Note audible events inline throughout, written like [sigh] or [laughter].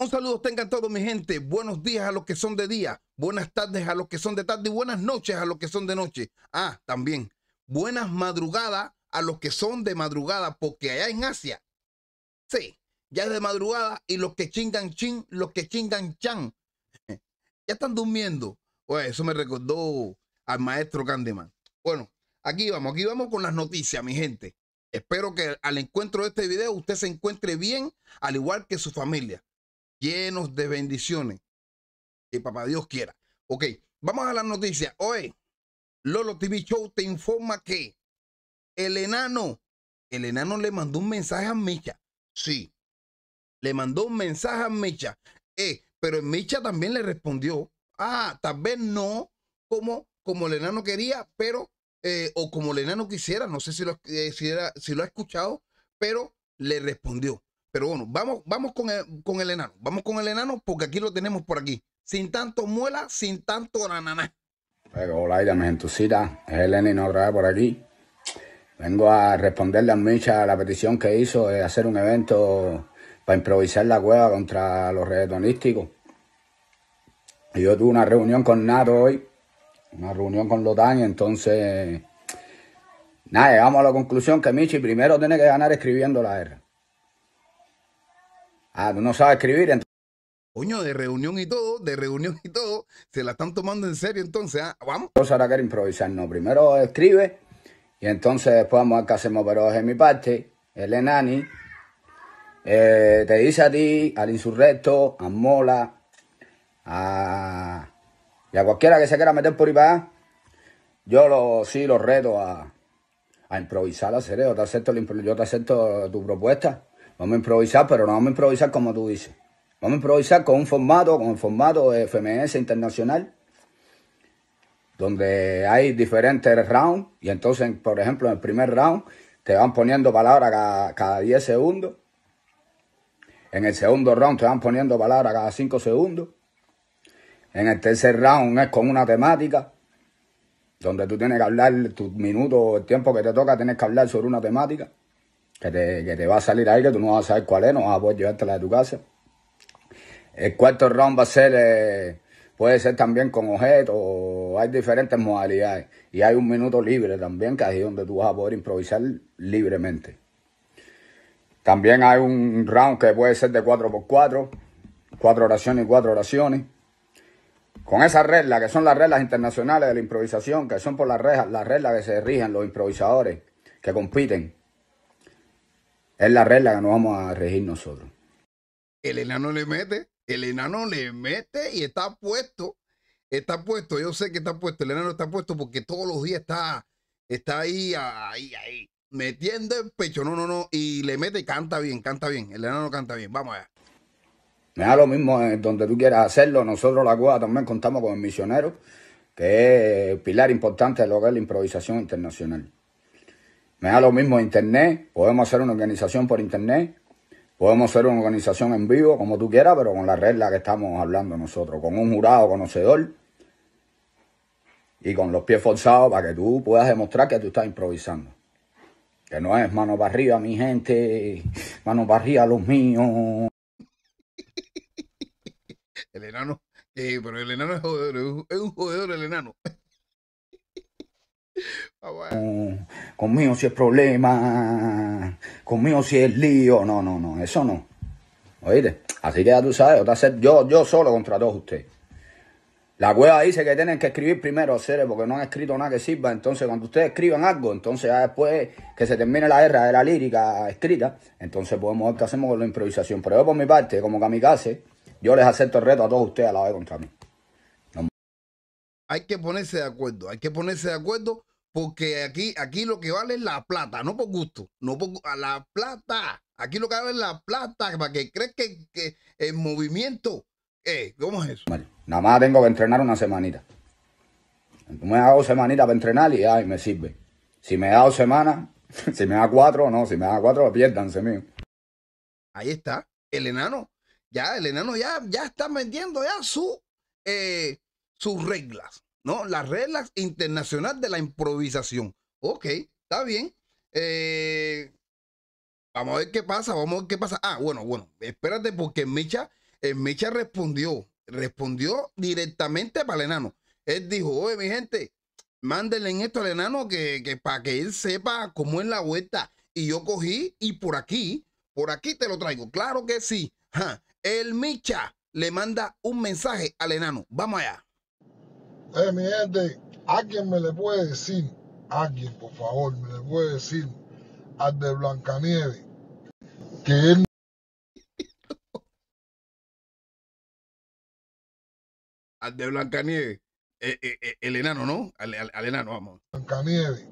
Un saludo tengan todos mi gente. Buenos días a los que son de día, buenas tardes a los que son de tarde y buenas noches a los que son de noche. Ah, también buenas madrugadas a los que son de madrugada, porque allá en Asia, sí, ya es de madrugada y los que chingan chin, los que chingan chan, [laughs] ya están durmiendo. eso me recordó al maestro Candeman. Bueno, aquí vamos, aquí vamos con las noticias, mi gente. Espero que al encuentro de este video usted se encuentre bien, al igual que su familia llenos de bendiciones. Que papá Dios quiera. Ok, vamos a la noticia, Hoy, Lolo TV Show te informa que el enano, el enano le mandó un mensaje a Micha. Sí, le mandó un mensaje a Micha. Eh, pero Micha también le respondió. Ah, tal vez no como, como el enano quería, pero, eh, o como el enano quisiera, no sé si lo eh, ha escuchado, pero le respondió. Pero bueno, vamos, vamos con, el, enano. Vamos con el enano porque aquí lo tenemos por aquí. Sin tanto muela, sin tanto nananá. Hola, ya me gentucita. Es Eleni, otra vez por aquí. Vengo a responderle a Micha la petición que hizo de hacer un evento para improvisar la cueva contra los reggaetonísticos. yo tuve una reunión con Nato hoy, una reunión con Y entonces. Nada, llegamos a la conclusión que Michi primero tiene que ganar escribiendo la R. Ah, no sabe escribir, entonces. Coño, de reunión y todo, de reunión y todo, se la están tomando en serio entonces, ah, vamos. Entonces ahora quiero improvisar, no, primero escribe y entonces después vamos a ver qué hacemos, pero es mi parte, el enani, eh, te dice a ti, al insurrecto, a Mola, a, y a cualquiera que se quiera meter por ahí yo lo, sí lo reto a, improvisar, a hacer, yo te acepto tu propuesta. Vamos a improvisar, pero no vamos a improvisar como tú dices. Vamos a improvisar con un formato, con el formato de FMS internacional, donde hay diferentes rounds. Y entonces, por ejemplo, en el primer round te van poniendo palabras cada, 10 segundos. En el segundo round te van poniendo palabras cada 5 segundos. En el tercer round es con una temática, donde tú tienes que hablar tus minutos, el tiempo que te toca, tienes que hablar sobre una temática que te, va a salir ahí, que tú no vas a saber cuál es, no vas a poder llevártela de tu casa. El cuarto round va a ser, eh, puede ser también con objetos, hay diferentes modalidades. Y hay un minuto libre también, que es donde tú vas a poder improvisar libremente. También hay un round que puede ser de 4x4, cuatro oraciones y cuatro oraciones. Con esas reglas, que son las reglas internacionales de la improvisación, que son por las las reglas que se rigen los improvisadores que compiten es la regla que nos vamos a regir nosotros. El enano le mete, el enano le mete y está puesto. Está puesto, yo sé que está puesto. El enano está puesto porque todos los días está, está ahí, ahí, ahí, metiendo el pecho. No, no, no. Y le mete y canta bien, canta bien. El enano canta bien. Vamos allá. Me da lo mismo eh, donde tú quieras hacerlo. Nosotros la cueva también contamos con el misionero, que es pilar importante de lo que es la improvisación internacional. Me da lo mismo Internet, podemos hacer una organización por Internet, podemos hacer una organización en vivo, como tú quieras, pero con la regla que estamos hablando nosotros, con un jurado conocedor y con los pies forzados para que tú puedas demostrar que tú estás improvisando. Que no es mano para arriba, mi gente, mano para arriba, los míos. El enano, eh, pero el enano es, jodedor, es un jodedor el enano. Ah, mm, conmigo si es problema, conmigo si es lío. No, no, no, eso no. Oíste, así que ya tú sabes, otra yo, yo solo contra todos ustedes. La cueva dice que tienen que escribir primero, porque no han escrito nada que sirva. Entonces, cuando ustedes escriban algo, entonces ya después que se termine la guerra de la lírica escrita, entonces podemos ver hacemos con la improvisación. Pero yo por mi parte, como kamikaze, yo les acepto el reto a todos ustedes a la vez contra mí. Hay que ponerse de acuerdo, hay que ponerse de acuerdo porque aquí, aquí lo que vale es la plata, no por gusto, no por a la plata. Aquí lo que vale es la plata, para que crees que, el movimiento. Eh, ¿Cómo es eso? Nada más tengo que entrenar una semanita. Me hago semanita para entrenar y ay, me sirve. Si me da dos semanas, [laughs] si me da cuatro, no, si me da cuatro, piérdanse mío. Ahí está, el enano. Ya, el enano ya, ya está vendiendo ya su, eh, sus reglas. ¿no? Las reglas internacionales de la improvisación. Ok, está bien. Eh, vamos a ver qué pasa, vamos a ver qué pasa. Ah, bueno, bueno, espérate porque Micha, eh, Micha respondió, respondió directamente para el enano. Él dijo, oye, mi gente, mándenle esto al enano que, para que él sepa cómo es la vuelta. Y yo cogí y por aquí, por aquí te lo traigo. Claro que sí. El Micha le manda un mensaje al enano. Vamos allá. Eh, mi gente, alguien me le puede decir, alguien por favor, me le puede decir al de Blancanieve que él al [laughs] de Blancanieve, eh, eh, eh, el enano, ¿no? Al, enano, vamos. Blancanieve,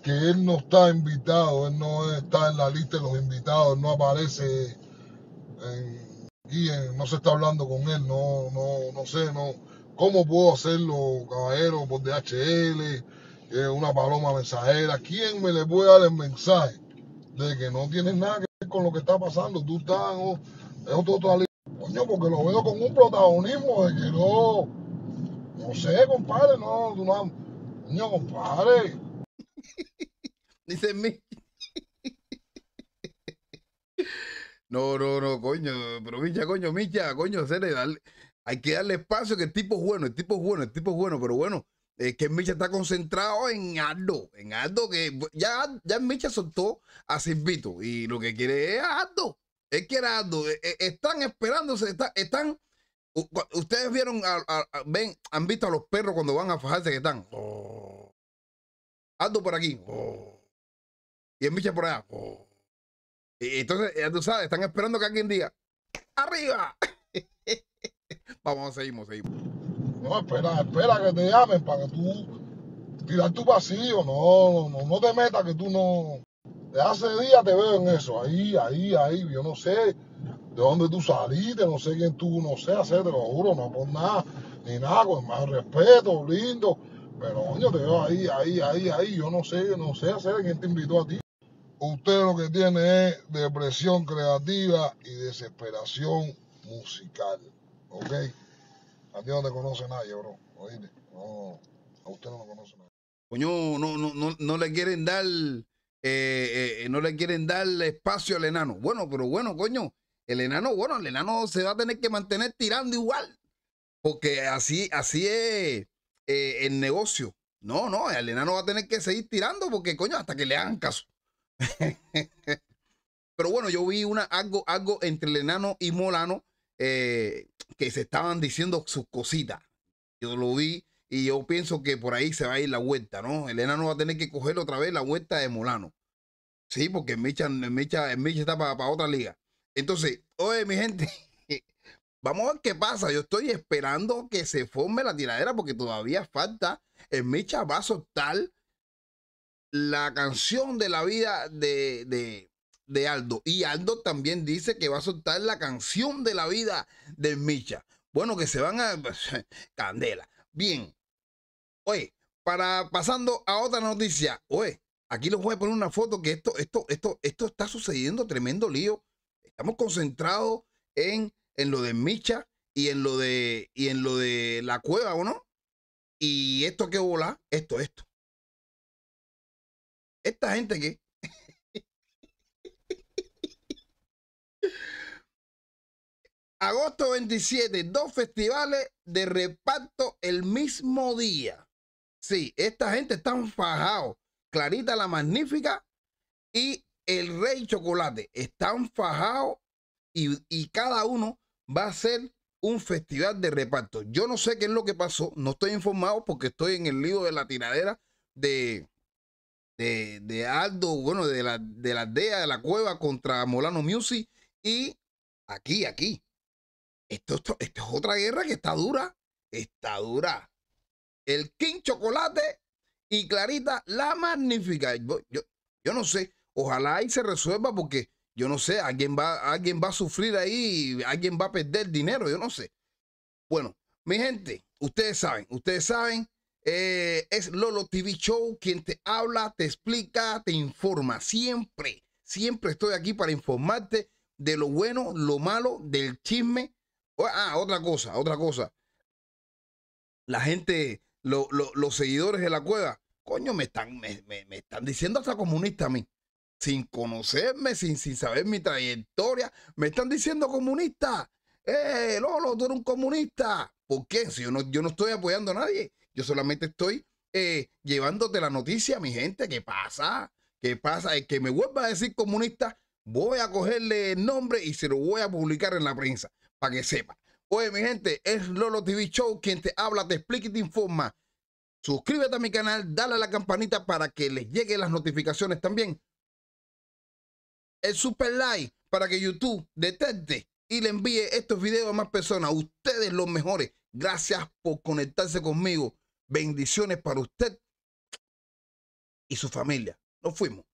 que él no está invitado, él no está en la lista de los invitados, no aparece en, y no se está hablando con él, no, no, no sé, no ¿Cómo puedo hacerlo, caballero, por DHL? Eh, una paloma mensajera. ¿Quién me le puede dar el mensaje de que no tienes nada que ver con lo que está pasando? Tú estás es otro Coño, porque lo veo con un protagonismo de que no. No sé, compadre, no, tú no. Coño, compadre. [laughs] Dice mí. [laughs] No, no, no, coño, pero Micha, coño, Micha, coño, le dale, hay que darle espacio, que el tipo es bueno, el tipo es bueno, el tipo es bueno, pero bueno, es eh, que Micha está concentrado en Aldo, en Aldo que ya, ya Micha soltó a Silvito y lo que quiere es Aldo, es que era Aldo, e, e, están esperándose, están, ustedes vieron, ven, han visto a los perros cuando van a fajarse que están, oh. Aldo por aquí, oh. y el Micha por allá, oh. y entonces, ya tú sabes, están esperando que alguien diga, arriba. Vamos, seguimos, seguimos. No, espera, espera que te llamen para que tú tirar tu pasillo, No, no, no te metas que tú no. De hace días te veo en eso. Ahí, ahí, ahí. Yo no sé de dónde tú saliste, no sé quién tú, no sé hacer, te lo juro, no por nada, ni nada, con más respeto, lindo. Pero, coño, te veo ahí, ahí, ahí, ahí. Yo no sé, no sé hacer quién te invitó a ti. Usted lo que tiene es depresión creativa y desesperación musical. ¿ok? A ti no te conoce nadie, bro, oíste, no, a usted no lo conoce nadie. Coño, no, no, no, no le quieren dar, eh, eh, eh, no le quieren dar espacio al enano. Bueno, pero bueno, coño, el enano, bueno, el enano se va a tener que mantener tirando igual, porque así, así es el negocio. No, no, el enano va a tener que seguir tirando porque, coño, hasta que le hagan caso. [laughs] Pero bueno, yo vi una, algo, algo entre el enano y Molano eh, que se estaban diciendo sus cositas. Yo lo vi y yo pienso que por ahí se va a ir la vuelta, ¿no? Elena no va a tener que coger otra vez la vuelta de Molano. Sí, porque Micha, Micha, está para, para otra liga. Entonces, oye, mi gente, [laughs] vamos a ver qué pasa. Yo estoy esperando que se forme la tiradera porque todavía falta. En Micha va a soltar la canción de la vida de, de, de Aldo. Y Aldo también dice que va a soltar la canción de la vida de Micha. Bueno, que se van a... [laughs] Candela. Bien. Oye, para pasando a otra noticia. Oye, aquí les voy a poner una foto que esto, esto, esto, esto está sucediendo tremendo lío. Estamos concentrados en, en lo de Micha y en lo de, y en lo de la cueva, ¿o no? Y esto que volá, esto, esto. Esta gente que agosto 27, dos festivales de reparto el mismo día. Sí, esta gente está fajao Clarita la Magnífica y el Rey Chocolate están fajados y, cada uno va a ser un festival de reparto. Yo no sé qué es lo que pasó, no estoy informado porque estoy en el lío de la tiradera de, de, Aldo, bueno, de la, de la DEA, de la cueva contra Molano Music y aquí, aquí. Esto, es otra guerra que está dura. Está dura. El King Chocolate y Clarita la Magnífica. Yo, yo, no sé. Ojalá ahí se resuelva porque yo no sé. Alguien va, alguien va a sufrir ahí. Alguien va a perder dinero. Yo no sé. Bueno, mi gente, ustedes saben. Ustedes saben. Eh, es Lolo TV Show quien te habla, te explica, te informa. Siempre, siempre estoy aquí para informarte de lo bueno, lo malo, del chisme Ah, otra cosa, otra cosa. La gente, los seguidores de la cueva, coño, me están, me, me, están diciendo hasta comunista a mí. Sin conocerme, sin, sin saber mi trayectoria, me están diciendo comunista. ¡Eh, Lolo, tú eres un comunista! ¿Por qué? Si yo no, yo no estoy apoyando a nadie, yo solamente estoy eh, llevándote la noticia, mi gente, ¿qué pasa? ¿Qué pasa? Es que me vuelva a decir comunista, voy a cogerle el nombre y se lo voy a publicar en la prensa para que sepa. Oye, mi gente, es Lolo TV Show quien te habla, te explica y te informa. Suscríbete a mi canal, dale a la campanita para que les lleguen las notificaciones también. El super like para que YouTube detecte y le envíe estos videos a más personas. Ustedes los mejores. Gracias por conectarse conmigo. Bendiciones para usted y su familia. Nos fuimos.